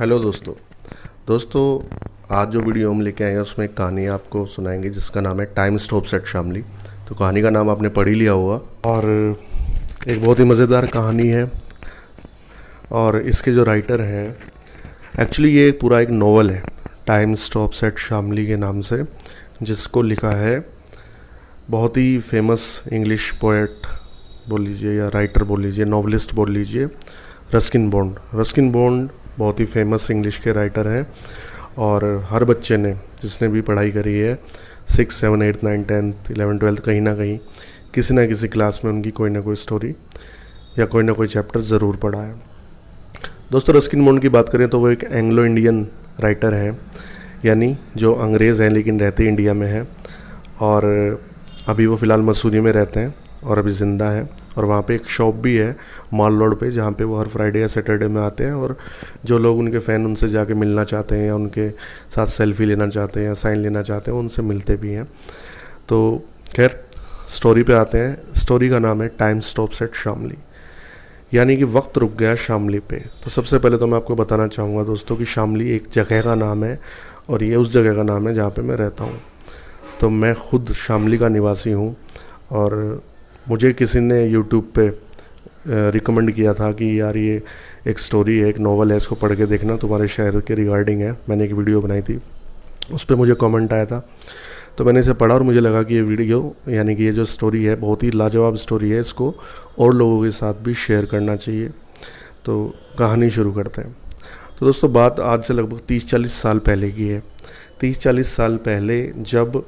hello दोस्तों दोस्तों आज जो वीडियो हम लेके आए हैं उसमें एक कहानी आपको सुनाएंगे जिसका नाम है टाइम स्टॉप सेट शामली तो कहानी का नाम आपने पढ़ ही लिया होगा और एक बहुत ही मज़ेदार कहानी है और इसके जो राइटर हैं एक्चुअली ये पूरा एक नोवेल है टाइम स्टॉप सेट शामली के नाम से जिसको लिखा है बहुत ही फेमस इंग्लिश पोएट बोल लीजिए या राइटर बोल लीजिए नॉवलिस्ट बोल लीजिए रस्किन बॉन्ड रस्किन बॉन्ड बहुत ही फेमस इंग्लिश के राइटर हैं और हर बच्चे ने जिसने भी पढ़ाई करी है six seven eight nine tenth eleven twelfth कहीं ना कहीं किसी ना किसी क्लास में उनकी कोई ना कोई स्टोरी या कोई ना कोई चैप्टर ज़रूर पढ़ा है दोस्तों रस्किन मोन की बात करें तो वो एक एंग्लो इंडियन राइटर हैं यानी जो अंग्रेज़ हैं लेकिन रहते इंडिया में हैं और अभी वो फ़िलहाल मसूरी में रहते हैं और अभी ज़िंदा हैं और वहाँ पे एक शॉप भी है मॉल रोड पे जहाँ पे वो हर फ्राइडे या सैटरडे में आते हैं और जो लोग उनके फ़ैन उनसे जाके मिलना चाहते हैं या उनके साथ सेल्फी लेना चाहते हैं या साइन लेना चाहते हैं उनसे मिलते भी हैं तो खैर स्टोरी पे आते हैं स्टोरी का नाम है टाइम स्टॉप सेट शामली यानी कि वक्त रुक गया शामली पे तो सबसे पहले तो मैं आपको बताना चाहूँगा दोस्तों कि शामली एक जगह का नाम है और ये उस जगह का नाम है जहाँ पे मैं रहता हूँ तो मैं ख़ुद शामली का निवासी हूँ और मुझे किसी ने यूट्यूब पे रिकमेंड किया था कि यार ये एक स्टोरी है एक नावल है इसको पढ़ के देखना तुम्हारे शहर के रिगार्डिंग है मैंने एक वीडियो बनाई थी उस पर मुझे कमेंट आया था तो मैंने इसे पढ़ा और मुझे लगा कि ये वीडियो यानी कि ये जो स्टोरी है बहुत ही लाजवाब स्टोरी है इसको और लोगों के साथ भी शेयर करना चाहिए तो कहानी शुरू करते हैं तो दोस्तों बात आज से लगभग तीस चालीस साल पहले की है तीस चालीस साल पहले जब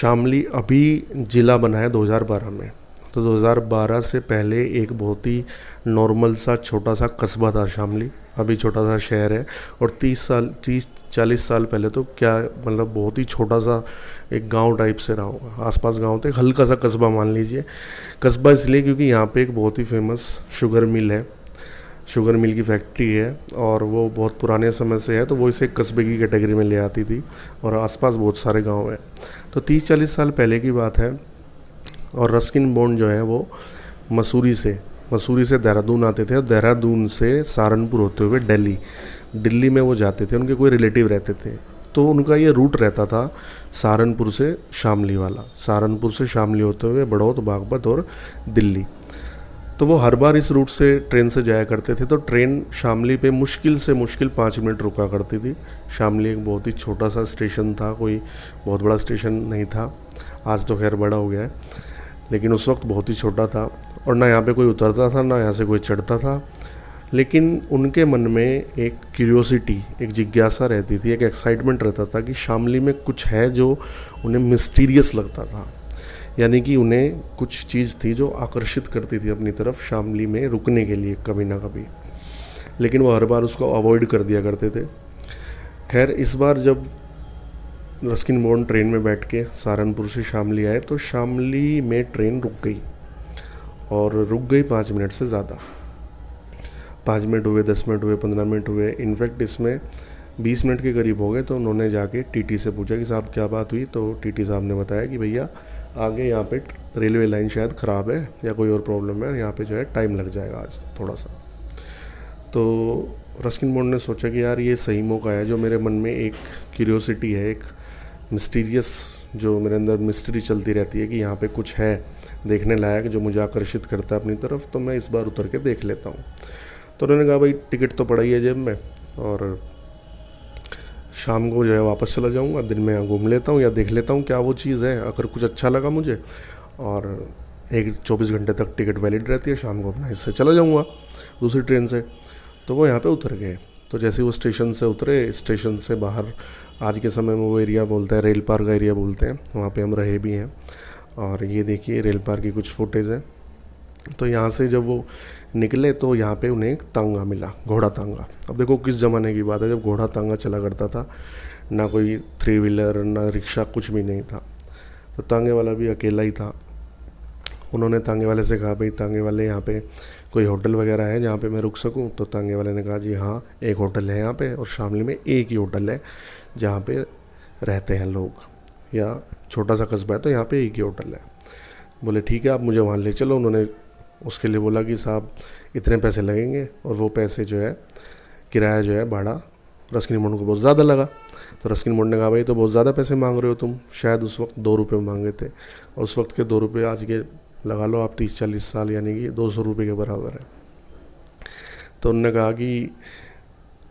शामली अभी ज़िला बना है 2012 में तो 2012 से पहले एक बहुत ही नॉर्मल सा छोटा सा कस्बा था शामली अभी छोटा सा शहर है और 30 साल 30 चालीस साल पहले तो क्या मतलब बहुत ही छोटा सा एक गांव टाइप से रहा होगा आसपास गांव थे हल्का सा कस्बा मान लीजिए कस्बा इसलिए क्योंकि यहाँ पे एक बहुत ही फेमस शुगर मिल है शुगर मिल की फैक्ट्री है और वो बहुत पुराने समय से है तो वो इसे कस्बे की कैटेगरी में ले आती थी और आसपास बहुत सारे गांव हैं तो 30-40 साल पहले की बात है और रस्किन बॉन्ड जो है वो मसूरी से मसूरी से देहरादून आते थे और देहरादून से सहारनपुर होते हुए दिल्ली दिल्ली में वो जाते थे उनके कोई रिलेटिव रहते थे तो उनका ये रूट रहता था सहारनपुर से शामली वाला सहारनपुर से शामली होते हुए बड़ौत बागपत और दिल्ली तो वो हर बार इस रूट से ट्रेन से जाया करते थे तो ट्रेन शामली पे मुश्किल से मुश्किल पाँच मिनट रुका करती थी शामली एक बहुत ही छोटा सा स्टेशन था कोई बहुत बड़ा स्टेशन नहीं था आज तो खैर बड़ा हो गया है लेकिन उस वक्त बहुत ही छोटा था और ना यहाँ पे कोई उतरता था ना यहाँ से कोई चढ़ता था लेकिन उनके मन में एक क्यूरियोसिटी एक जिज्ञासा रहती थी एक एक्साइटमेंट रहता था कि शामली में कुछ है जो उन्हें मिस्टीरियस लगता था यानी कि उन्हें कुछ चीज़ थी जो आकर्षित करती थी अपनी तरफ शामली में रुकने के लिए कभी ना कभी लेकिन वो हर बार उसको अवॉइड कर दिया करते थे खैर इस बार जब रस्किन बोन ट्रेन में बैठ के सहारनपुर से शामली आए तो शामली में ट्रेन रुक गई और रुक गई पाँच मिनट से ज़्यादा पाँच मिनट हुए दस मिनट हुए पंद्रह मिनट हुए इनफैक्ट इसमें बीस मिनट के करीब हो गए तो उन्होंने जाके टीटी से पूछा कि साहब क्या बात हुई तो टीटी साहब ने बताया कि भैया आगे यहाँ पे रेलवे लाइन शायद ख़राब है या कोई और प्रॉब्लम है यहाँ पे जो है टाइम लग जाएगा आज थोड़ा सा तो रस्किन बोर्ड ने सोचा कि यार ये सही मौका है जो मेरे मन में एक क्यूरियोसिटी है एक मिस्टीरियस जो मेरे अंदर मिस्ट्री चलती रहती है कि यहाँ पे कुछ है देखने लायक जो मुझे आकर्षित करता है अपनी तरफ तो मैं इस बार उतर के देख लेता हूँ तो उन्होंने कहा भाई टिकट तो पड़ा ही है जेब में और शाम को जो है वापस चला जाऊँगा दिन में यहाँ घूम लेता हूँ या देख लेता हूँ क्या वो चीज़ है अगर कुछ अच्छा लगा मुझे और एक चौबीस घंटे तक टिकट वैलिड रहती है शाम को अपना इससे चला जाऊँगा दूसरी ट्रेन से तो वो यहाँ पर उतर गए तो जैसे वो स्टेशन से उतरे स्टेशन से बाहर आज के समय में वो एरिया बोलते हैं रेल पार्क का एरिया बोलते हैं वहाँ पे हम रहे भी हैं और ये देखिए रेल पार्क की कुछ फुटेज है तो यहाँ से जब वो निकले तो यहाँ पे उन्हें एक तांगा मिला घोड़ा तांगा अब देखो किस ज़माने की बात है जब घोड़ा तांगा चला करता था ना कोई थ्री व्हीलर ना रिक्शा कुछ भी नहीं था तो तांगे वाला भी अकेला ही था उन्होंने तांगे वाले से कहा भाई तांगे वाले यहाँ पे कोई होटल वगैरह है जहाँ पे मैं रुक सकूँ तो तांगे वाले ने कहा जी हाँ एक होटल है यहाँ पे और शामली में एक ही होटल है जहाँ पे रहते हैं लोग या छोटा सा कस्बा है तो यहाँ पे एक ही होटल है बोले ठीक है आप मुझे वहाँ ले चलो उन्होंने उसके लिए बोला कि साहब इतने पैसे लगेंगे और वो पैसे जो है किराया जो है भाड़ा रस्किन मुंड को बहुत ज़्यादा लगा तो रस्किन मुंड ने कहा भाई तो बहुत ज़्यादा पैसे मांग रहे हो तुम शायद उस वक्त दो रुपये मांगे थे और उस वक्त के दो रुपये आज के लगा लो आप तीस चालीस साल यानी कि दो सौ रुपये के बराबर है तो उन्होंने कहा कि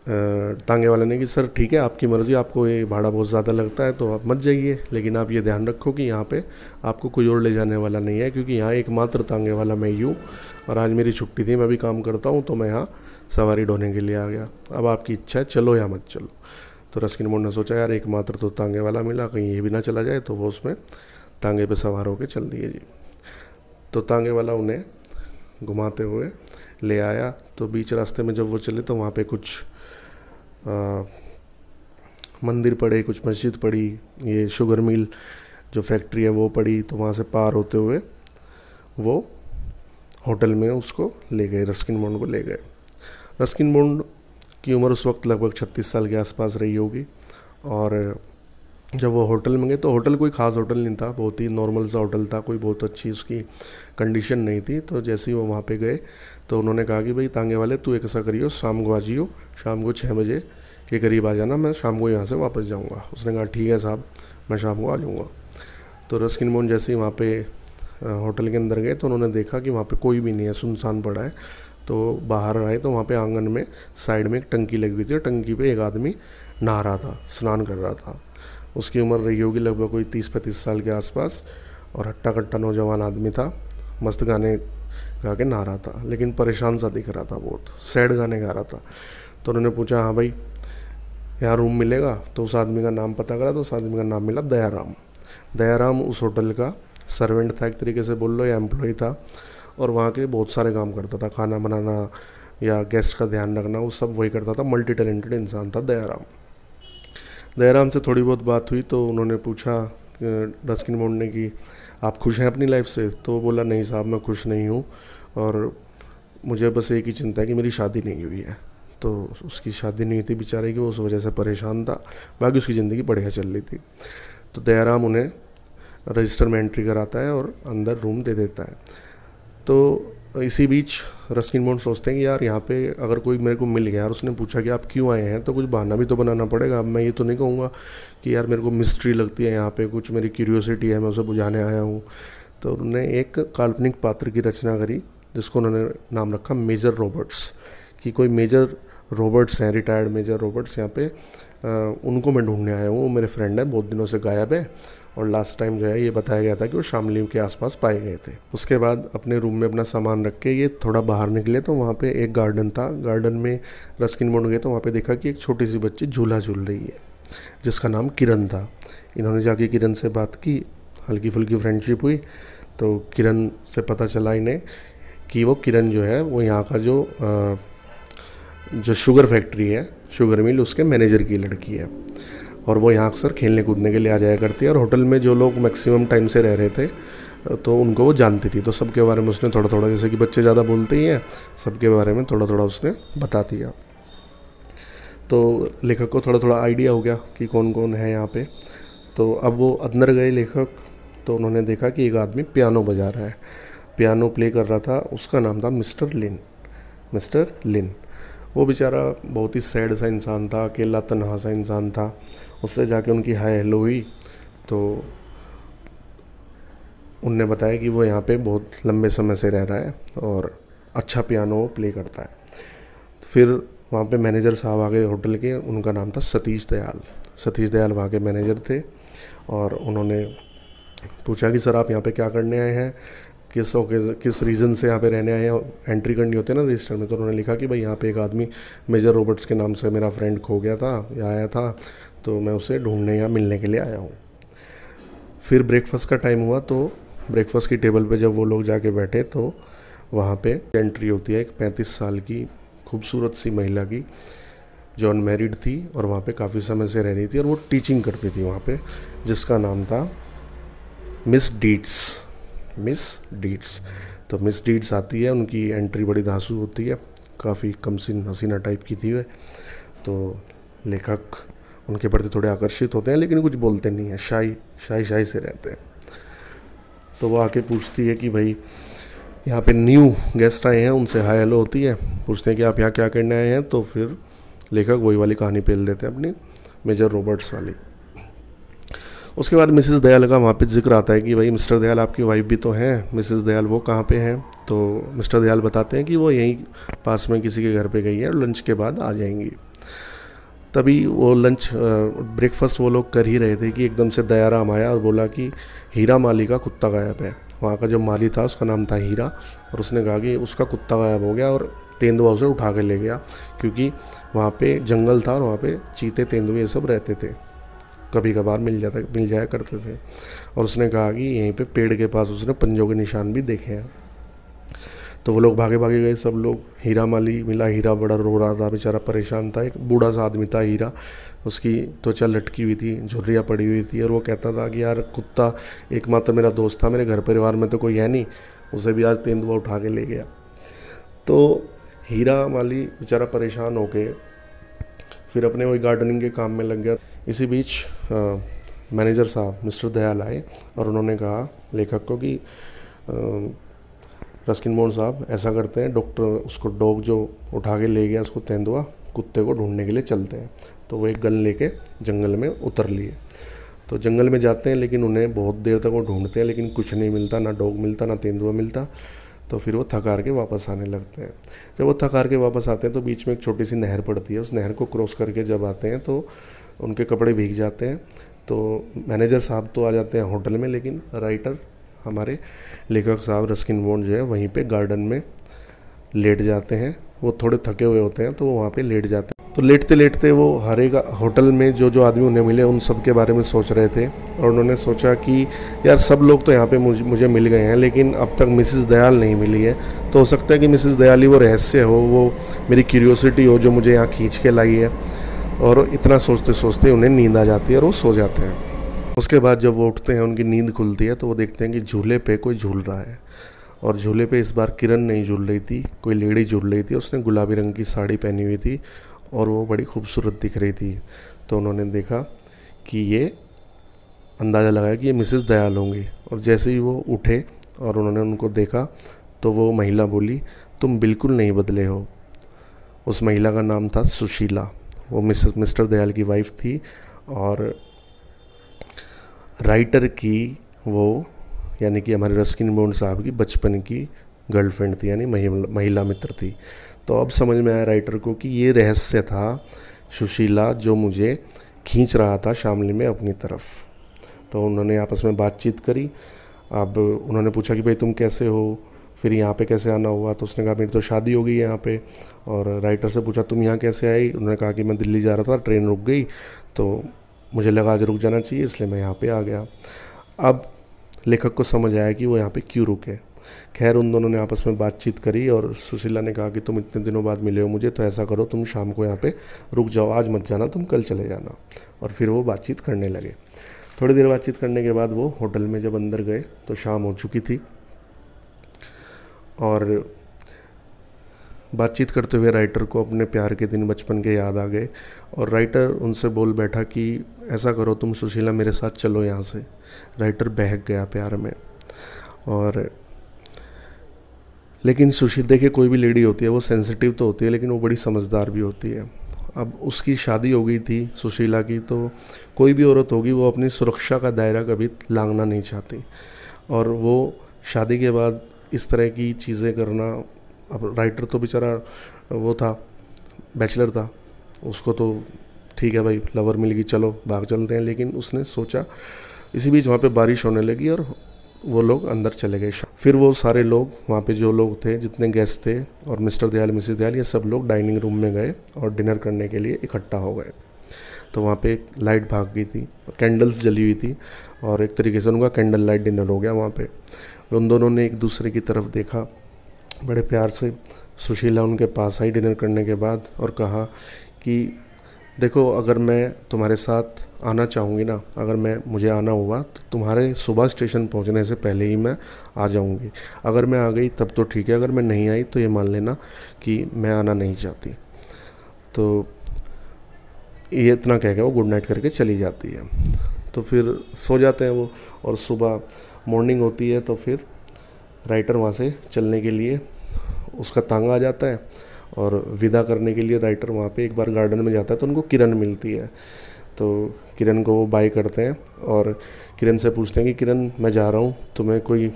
तांगे वाले ने कि सर ठीक है आपकी मर्ज़ी आपको ये भाड़ा बहुत ज़्यादा लगता है तो आप मत जाइए लेकिन आप ये ध्यान रखो कि यहाँ पे आपको कोई और ले जाने वाला नहीं है क्योंकि यहाँ एकमात्र तांगे वाला मैं ही हूँ और आज मेरी छुट्टी थी मैं भी काम करता हूँ तो मैं यहाँ सवारी ढोने के लिए आ गया अब आपकी इच्छा है चलो या मत चलो तो रस्किन मोड ने सोचा यार एकमात्र तो तांगे वाला मिला कहीं ये भी ना चला जाए तो वो उसमें तांगे पर सवार होकर चल दिए जी तो तांगे वाला उन्हें घुमाते हुए ले आया तो बीच रास्ते में जब वो चले तो वहाँ पर कुछ मंदिर पड़े कुछ मस्जिद पड़ी ये शुगर मिल जो फैक्ट्री है वो पड़ी तो वहाँ से पार होते हुए वो होटल में उसको ले गए रस्किन बॉन्ड को ले गए रस्किन बॉन्ड की उम्र उस वक्त लगभग छत्तीस साल के आसपास रही होगी और जब वो होटल में गए तो होटल कोई ख़ास होटल नहीं था बहुत ही नॉर्मल सा होटल था कोई बहुत अच्छी उसकी कंडीशन नहीं थी तो जैसे ही वो वहाँ पे गए तो उन्होंने कहा कि भाई तांगे वाले तू एक ऐसा करियो शाम को आ जियो शाम को छः बजे के करीब आ जाना मैं शाम को यहाँ से वापस जाऊँगा उसने कहा ठीक है साहब मैं शाम को आ जाऊँगा तो रस्किन मोहन जैसे ही वहाँ पर होटल के अंदर गए तो उन्होंने देखा कि वहाँ पर कोई भी नहीं है सुनसान पड़ा है तो बाहर आए तो वहाँ पर आंगन में साइड में एक टंकी लगी हुई थी और टंकी पर एक आदमी नहा रहा था स्नान कर रहा था उसकी उम्र रही होगी लगभग कोई तीस पैंतीस साल के आसपास और हट्टा कट्टा नौजवान आदमी था मस्त गाने गा के नहा रहा था लेकिन परेशान सा दिख रहा था बहुत सैड गाने गा रहा था तो उन्होंने पूछा हाँ भाई यहाँ रूम मिलेगा तो उस आदमी का नाम पता करा तो उस आदमी का नाम मिला दयाराम दयाराम उस होटल का सर्वेंट था एक तरीके से बोल लो या एम्प्लॉय था और वहाँ के बहुत सारे काम करता था खाना बनाना या गेस्ट का ध्यान रखना वो सब वही करता था मल्टी टैलेंटेड इंसान था दयाराम दयाराम से थोड़ी बहुत बात हुई तो उन्होंने पूछा डस्किन मोड ने कि आप खुश हैं अपनी लाइफ से तो बोला नहीं साहब मैं खुश नहीं हूँ और मुझे बस एक ही चिंता है कि मेरी शादी नहीं हुई है तो उसकी शादी नहीं थी बेचारे की वो उस वजह से परेशान था बाकी उसकी ज़िंदगी बढ़िया चल रही थी तो दयाराम उन्हें रजिस्टर में एंट्री कराता है और अंदर रूम दे देता है तो तो इसी बीच रस्किन बोन सोचते हैं कि यार यहाँ पे अगर कोई मेरे को मिल गया यार उसने पूछा कि आप क्यों आए हैं तो कुछ बहाना भी तो बनाना पड़ेगा अब मैं ये तो नहीं कहूँगा कि यार मेरे को मिस्ट्री लगती है यहाँ पे कुछ मेरी क्यूरियोसिटी है मैं उसे बुझाने आया हूँ तो उन्होंने एक काल्पनिक पात्र की रचना करी जिसको उन्होंने नाम रखा मेजर रॉबर्ट्स कि कोई मेजर रॉबर्ट्स हैं रिटायर्ड मेजर रॉबर्ट्स यहाँ पे आ, उनको मैं ढूंढने आया हूँ वो मेरे फ्रेंड हैं बहुत दिनों से गायब है और लास्ट टाइम जो है ये बताया गया था कि वो शामली के आसपास पाए गए थे उसके बाद अपने रूम में अपना सामान रख के ये थोड़ा बाहर निकले तो वहाँ पे एक गार्डन था गार्डन में रस्किन मोड़ गए तो वहाँ पे देखा कि एक छोटी सी बच्ची झूला झूल रही है जिसका नाम किरण था इन्होंने जाके किरण से बात की हल्की फुल्की फ्रेंडशिप हुई तो किरण से पता चला इन्हें कि वो किरण जो है वो यहाँ का जो जो शुगर फैक्ट्री है शुगर मिल उसके मैनेजर की लड़की है और वो यहाँ अक्सर खेलने कूदने के लिए आ जाया करती है और होटल में जो लोग मैक्सिमम टाइम से रह रहे थे तो उनको वो जानती थी तो सबके बारे में उसने थोड़ा थोड़ा जैसे कि बच्चे ज़्यादा बोलते ही हैं सबके बारे में थोड़ा थोड़ा उसने बता दिया तो लेखक को थोड़ा थोड़ा आइडिया हो गया कि कौन कौन है यहाँ पे तो अब वो अंदर गए लेखक तो उन्होंने देखा कि एक आदमी पियानो बजा रहा है पियानो प्ले कर रहा था उसका नाम था मिस्टर लिन मिस्टर लिन वो बेचारा बहुत ही सैड सा इंसान था अकेला तनहा सा इंसान था उससे जाके उनकी हाय हेलो हुई तो उनने बताया कि वो यहाँ पे बहुत लंबे समय से रह रहा है और अच्छा पियानो वो प्ले करता है तो फिर वहाँ पे मैनेजर साहब आ गए होटल के उनका नाम था सतीश दयाल सतीश दयाल वहाँ के मैनेजर थे और उन्होंने पूछा कि सर आप यहाँ पे क्या करने आए हैं किस ओके किस रीज़न से यहाँ पे रहने आए हैं एंट्री करनी होती है ना रजिस्टर में तो उन्होंने लिखा कि भाई यहाँ पे एक आदमी मेजर रॉबर्ट्स के नाम से मेरा फ्रेंड खो गया था या आया था तो मैं उसे ढूंढने या मिलने के लिए आया हूँ फिर ब्रेकफास्ट का टाइम हुआ तो ब्रेकफास्ट की टेबल पे जब वो लोग जाके बैठे तो वहाँ पे एंट्री होती है एक पैंतीस साल की खूबसूरत सी महिला की जो अनमेरिड थी और वहाँ पे काफ़ी समय से रह रही थी और वो टीचिंग करती थी वहाँ पे जिसका नाम था मिस डीट्स मिस डीट्स तो मिस डीट्स आती है उनकी एंट्री बड़ी धांसू होती है काफ़ी कम हसीना टाइप की थी वह तो लेखक उनके प्रति थोड़े आकर्षित होते हैं लेकिन कुछ बोलते नहीं हैं शाही शाही शाही से रहते हैं तो वो आके पूछती है कि भाई यहाँ पे न्यू गेस्ट आए हैं उनसे हाय हेलो होती है पूछते हैं कि आप यहाँ क्या करने आए हैं तो फिर लेखक वही वाली कहानी पेल देते हैं अपनी मेजर रॉबर्ट्स वाली उसके बाद मिसिज दयाल का वहाँ पे जिक्र आता है कि भाई मिस्टर दयाल आपकी वाइफ भी तो हैं मिसिज दयाल वो कहाँ पे हैं तो मिस्टर दयाल बताते हैं कि वो यहीं पास में किसी के घर पे गई है और लंच के बाद आ जाएंगी तभी वो लंच ब्रेकफास्ट वो लोग कर ही रहे थे कि एकदम से दयाराम आया और बोला कि हीरा माली का कुत्ता गायब है वहाँ का जो माली था उसका नाम था हीरा और उसने कहा कि उसका कुत्ता गायब हो गया और तेंदुआ उसे उठा के ले गया क्योंकि वहाँ पे जंगल था और वहाँ पे चीते तेंदुए ये सब रहते थे कभी कभार मिल जाता मिल जाया करते थे और उसने कहा कि यहीं पे पेड़ के पास उसने पंजों के निशान भी देखे हैं तो वो लोग भागे भागे गए सब लोग हीरा माली मिला हीरा बड़ा रो रहा था बेचारा परेशान था एक बूढ़ा सा आदमी था हीरा उसकी त्वचा लटकी हुई थी झुर्रियाँ पड़ी हुई थी और वो कहता था कि यार कुत्ता एकमात्र मेरा दोस्त था मेरे घर परिवार में तो कोई है नहीं उसे भी आज तेंदुआ उठा के ले गया तो हीरा माली बेचारा परेशान होके फिर अपने वही गार्डनिंग के काम में लग गया इसी बीच मैनेजर साहब मिस्टर दयाल आए और उन्होंने कहा लेखक को कि रस्किन मोहन साहब ऐसा करते हैं डॉक्टर उसको डॉग जो उठा के ले गया उसको तेंदुआ कुत्ते को ढूंढने के लिए चलते हैं तो वो एक गन लेके जंगल में उतर लिए तो जंगल में जाते हैं लेकिन उन्हें बहुत देर तक वो ढूंढते हैं लेकिन कुछ नहीं मिलता ना डॉग मिलता ना तेंदुआ मिलता तो फिर वो थकार के वापस आने लगते हैं जब वो थकार के वापस आते हैं तो बीच में एक छोटी सी नहर पड़ती है उस नहर को क्रॉस करके जब आते हैं तो उनके कपड़े भीग जाते हैं तो मैनेजर साहब तो आ जाते हैं होटल में लेकिन राइटर हमारे लेखक साहब रस्किन बोंड जो है वहीं पे गार्डन में लेट जाते हैं वो थोड़े थके हुए होते हैं तो वहाँ पर लेट जाते हैं तो लेटते लेटते वो हरेगा होटल में जो जो आदमी उन्हें मिले उन सब के बारे में सोच रहे थे और उन्होंने सोचा कि यार सब लोग तो यहाँ पे मुझे मुझे मिल गए हैं लेकिन अब तक मिसिस दयाल नहीं मिली है तो हो सकता है कि मिसिस दयाल ही वो रहस्य हो वो मेरी क्यूरियोसिटी हो जो मुझे यहाँ खींच के लाई है और इतना सोचते सोचते उन्हें नींद आ जाती है और वो सो जाते हैं उसके बाद जब वो उठते हैं उनकी नींद खुलती है तो वो देखते हैं कि झूले पे कोई झूल रहा है और झूले पे इस बार किरण नहीं झूल रही थी कोई लेडी झूल रही थी उसने गुलाबी रंग की साड़ी पहनी हुई थी और वो बड़ी खूबसूरत दिख रही थी तो उन्होंने देखा कि ये अंदाज़ा लगाया कि ये मिसेस दयाल होंगी और जैसे ही वो उठे और उन्होंने उनको देखा तो वो महिला बोली तुम बिल्कुल नहीं बदले हो उस महिला का नाम था सुशीला वो मिस मिस्टर दयाल की वाइफ थी और राइटर की वो यानी कि हमारे रस्किन बोन साहब की बचपन की गर्लफ्रेंड थी यानी महिला मित्र थी तो अब समझ में आया राइटर को कि ये रहस्य था सुशीला जो मुझे खींच रहा था शामली में अपनी तरफ तो उन्होंने आपस में बातचीत करी अब उन्होंने पूछा कि भाई तुम कैसे हो फिर यहाँ पे कैसे आना हुआ तो उसने कहा मेरी तो शादी हो गई यहाँ पे और राइटर से पूछा तुम यहाँ कैसे आई उन्होंने कहा कि मैं दिल्ली जा रहा था ट्रेन रुक गई तो मुझे लगा आज रुक जाना चाहिए इसलिए मैं यहाँ पे आ गया अब लेखक को समझ आया कि वो यहाँ पे क्यों रुके खैर उन दोनों ने आपस में बातचीत करी और सुशीला ने कहा कि तुम इतने दिनों बाद मिले हो मुझे तो ऐसा करो तुम शाम को यहाँ पे रुक जाओ आज मत जाना तुम कल चले जाना और फिर वो बातचीत करने लगे थोड़ी देर बातचीत करने के बाद वो होटल में जब अंदर गए तो शाम हो चुकी थी और बातचीत करते हुए राइटर को अपने प्यार के दिन बचपन के याद आ गए और राइटर उनसे बोल बैठा कि ऐसा करो तुम सुशीला मेरे साथ चलो यहाँ से राइटर बहक गया प्यार में और लेकिन सुशील देखिए कोई भी लेडी होती है वो सेंसिटिव तो होती है लेकिन वो बड़ी समझदार भी होती है अब उसकी शादी हो गई थी सुशीला की तो कोई भी औरत होगी वो अपनी सुरक्षा का दायरा कभी लांगना नहीं चाहती और वो शादी के बाद इस तरह की चीज़ें करना अब राइटर तो बेचारा वो था बैचलर था उसको तो ठीक है भाई लवर मिल गई चलो भाग चलते हैं लेकिन उसने सोचा इसी बीच वहाँ पे बारिश होने लगी और वो लोग अंदर चले गए फिर वो सारे लोग वहाँ पे जो लोग थे जितने गेस्ट थे और मिस्टर दयाल मिसेस दयाल ये सब लोग डाइनिंग रूम में गए और डिनर करने के लिए इकट्ठा हो गए तो वहाँ पे लाइट भाग गई थी कैंडल्स जली हुई थी और एक तरीके से उनका कैंडल लाइट डिनर हो गया वहाँ पर उन दोनों ने एक दूसरे की तरफ देखा बड़े प्यार से सुशीला उनके पास आई डिनर करने के बाद और कहा कि देखो अगर मैं तुम्हारे साथ आना चाहूँगी ना अगर मैं मुझे आना हुआ तो तुम्हारे सुबह स्टेशन पहुँचने से पहले ही मैं आ जाऊँगी अगर मैं आ गई तब तो ठीक है अगर मैं नहीं आई तो ये मान लेना कि मैं आना नहीं चाहती तो ये इतना कह के वो गुड नाइट करके चली जाती है तो फिर सो जाते हैं वो और सुबह मॉर्निंग होती है तो फिर राइटर वहाँ से चलने के लिए उसका तांगा आ जाता है और विदा करने के लिए राइटर वहाँ पे एक बार गार्डन में जाता है तो उनको किरण मिलती है तो किरण को वो बाय करते हैं और किरण से पूछते हैं कि किरण मैं जा रहा हूँ तुम्हें कोई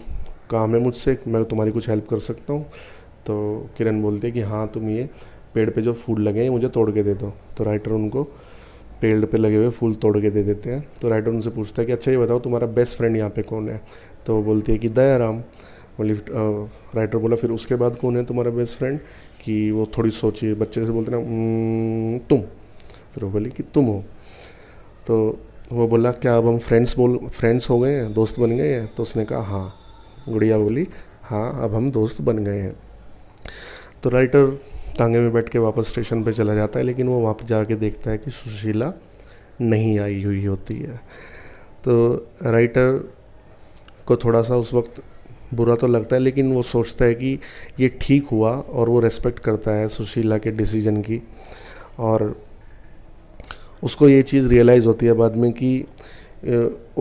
काम है मुझसे मैं तुम्हारी कुछ हेल्प कर सकता हूँ तो किरण बोलती है कि हाँ तुम ये पेड़ पे जो फूल लगे हैं मुझे तोड़ के दे दो तो राइटर उनको पेड़ पे लगे हुए फूल तोड़ के दे देते हैं तो राइटर उनसे पूछता है कि अच्छा ये बताओ तुम्हारा बेस्ट फ्रेंड यहाँ पे कौन है तो वो बोलती है कि दयाराम ओनली राइटर बोला फिर उसके बाद कौन है तुम्हारा बेस्ट फ्रेंड कि वो थोड़ी सोची बच्चे से बोलते ना तुम फिर वो बोली कि तुम हो तो वो बोला क्या अब हम फ्रेंड्स बोल फ्रेंड्स हो गए हैं दोस्त बन गए हैं तो उसने कहा हाँ गुड़िया बोली हाँ अब हम दोस्त बन गए हैं तो राइटर तांगे में बैठ के वापस स्टेशन पर चला जाता है लेकिन वो वहाँ पर जाके देखता है कि सुशीला नहीं आई हुई होती है तो राइटर को थोड़ा सा उस वक्त बुरा तो लगता है लेकिन वो सोचता है कि ये ठीक हुआ और वो रेस्पेक्ट करता है सुशीला के डिसीजन की और उसको ये चीज़ रियलाइज़ होती है बाद में कि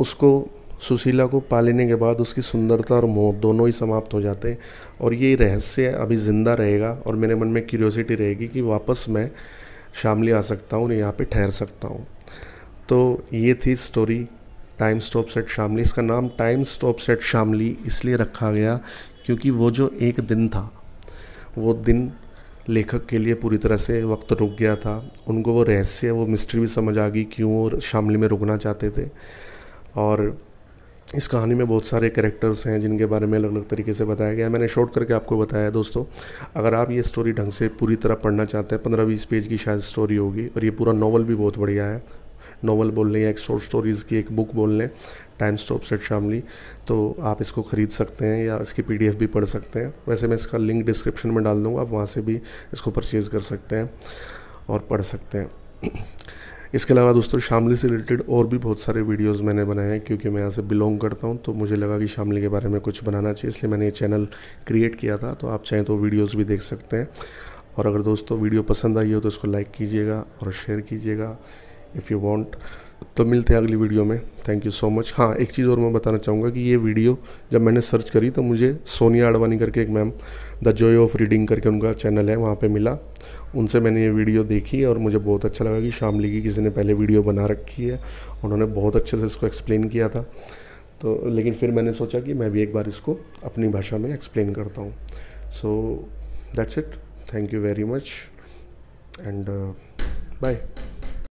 उसको सुशीला को पालने के बाद उसकी सुंदरता और मोह दोनों ही समाप्त हो जाते हैं और ये रहस्य अभी ज़िंदा रहेगा और मेरे मन में क्यूरियोसिटी रहेगी कि वापस मैं शामली आ सकता हूँ यहाँ पे ठहर सकता हूँ तो ये थी story time stops at Shamli इसका नाम टाइम स्टॉप सेट शामली इसलिए रखा गया क्योंकि वो जो एक दिन था वो दिन लेखक के लिए पूरी तरह से वक्त रुक गया था उनको वो रहस्य वो मिस्ट्री भी समझ आ गई क्यों वो शामली में रुकना चाहते थे और इस कहानी में बहुत सारे कैरेक्टर्स हैं जिनके बारे में अलग अलग तरीके से बताया गया मैंने शॉर्ट करके आपको बताया दोस्तों अगर आप ये स्टोरी ढंग से पूरी तरह पढ़ना चाहते हैं पंद्रह बीस पेज की शायद स्टोरी होगी और ये पूरा नावल भी बहुत बढ़िया है नोवेल बोल लें या एक शॉर्ट स्टोरीज़ की एक बुक बोल लें टाइम स्टॉप सेट शामली तो आप इसको ख़रीद सकते हैं या इसकी पी भी पढ़ सकते हैं वैसे मैं इसका लिंक डिस्क्रिप्शन में डाल दूँगा आप वहाँ से भी इसको परचेज़ कर सकते हैं और पढ़ सकते हैं इसके अलावा दोस्तों शामली से रिलेटेड और भी बहुत सारे वीडियोस मैंने बनाए हैं क्योंकि मैं यहाँ से बिलोंग करता हूँ तो मुझे लगा कि शामली के बारे में कुछ बनाना चाहिए इसलिए मैंने ये चैनल क्रिएट किया था तो आप चाहें तो वीडियोस भी देख सकते हैं और अगर दोस्तों वीडियो पसंद आई हो तो इसको लाइक कीजिएगा और शेयर कीजिएगा इफ़ यू वॉन्ट तो मिलते हैं अगली वीडियो में थैंक यू सो मच हाँ एक चीज़ और मैं बताना चाहूँगा कि ये वीडियो जब मैंने सर्च करी तो मुझे सोनिया आडवाणी करके एक ma'am the joy of reading करके उनका चैनल है वहाँ पे मिला उनसे मैंने ये वीडियो देखी और मुझे बहुत अच्छा लगा कि शामली की किसी ने पहले वीडियो बना रखी है उन्होंने बहुत अच्छे से इसको एक्सप्लेन किया था तो लेकिन फिर मैंने सोचा कि मैं भी एक बार इसको अपनी भाषा में एक्सप्लेन करता हूँ so that's it thank you very much and bye